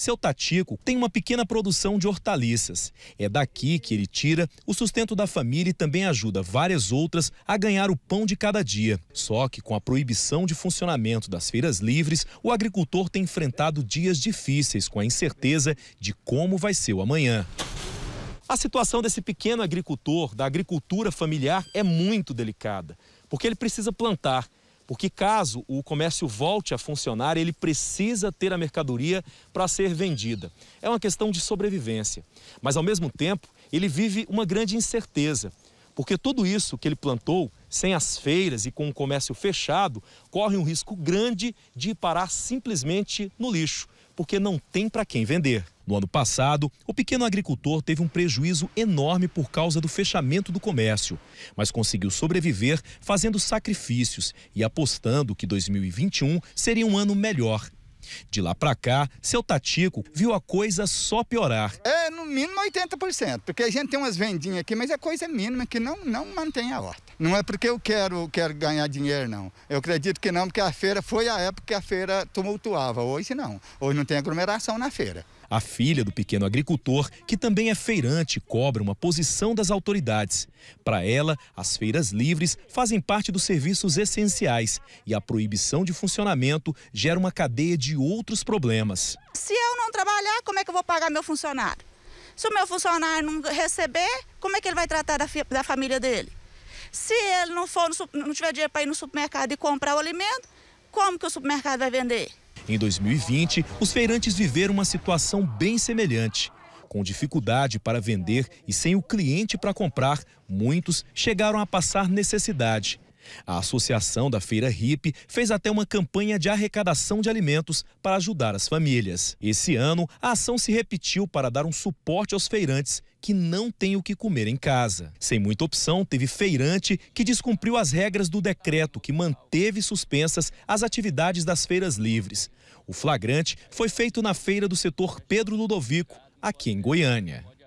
Seu Tatico tem uma pequena produção de hortaliças. É daqui que ele tira o sustento da família e também ajuda várias outras a ganhar o pão de cada dia. Só que com a proibição de funcionamento das feiras livres, o agricultor tem enfrentado dias difíceis com a incerteza de como vai ser o amanhã. A situação desse pequeno agricultor, da agricultura familiar, é muito delicada, porque ele precisa plantar porque caso o comércio volte a funcionar, ele precisa ter a mercadoria para ser vendida. É uma questão de sobrevivência. Mas ao mesmo tempo, ele vive uma grande incerteza, porque tudo isso que ele plantou sem as feiras e com o comércio fechado, corre um risco grande de parar simplesmente no lixo, porque não tem para quem vender. No ano passado, o pequeno agricultor teve um prejuízo enorme por causa do fechamento do comércio, mas conseguiu sobreviver fazendo sacrifícios e apostando que 2021 seria um ano melhor de lá para cá, seu Tatico viu a coisa só piorar. É, no mínimo 80%, porque a gente tem umas vendinhas aqui, mas é coisa mínima que não, não mantém a horta. Não é porque eu quero, quero ganhar dinheiro, não. Eu acredito que não, porque a feira foi a época que a feira tumultuava. Hoje não. Hoje não tem aglomeração na feira. A filha do pequeno agricultor, que também é feirante, cobra uma posição das autoridades. Para ela, as feiras livres fazem parte dos serviços essenciais e a proibição de funcionamento gera uma cadeia de outros problemas. Se eu não trabalhar, como é que eu vou pagar meu funcionário? Se o meu funcionário não receber, como é que ele vai tratar da, da família dele? Se ele não, for no, não tiver dinheiro para ir no supermercado e comprar o alimento, como que o supermercado vai vender? Em 2020, os feirantes viveram uma situação bem semelhante. Com dificuldade para vender e sem o cliente para comprar, muitos chegaram a passar necessidade. A associação da Feira Ripe fez até uma campanha de arrecadação de alimentos para ajudar as famílias. Esse ano, a ação se repetiu para dar um suporte aos feirantes que não têm o que comer em casa. Sem muita opção, teve feirante que descumpriu as regras do decreto que manteve suspensas as atividades das feiras livres. O flagrante foi feito na feira do setor Pedro Ludovico, aqui em Goiânia.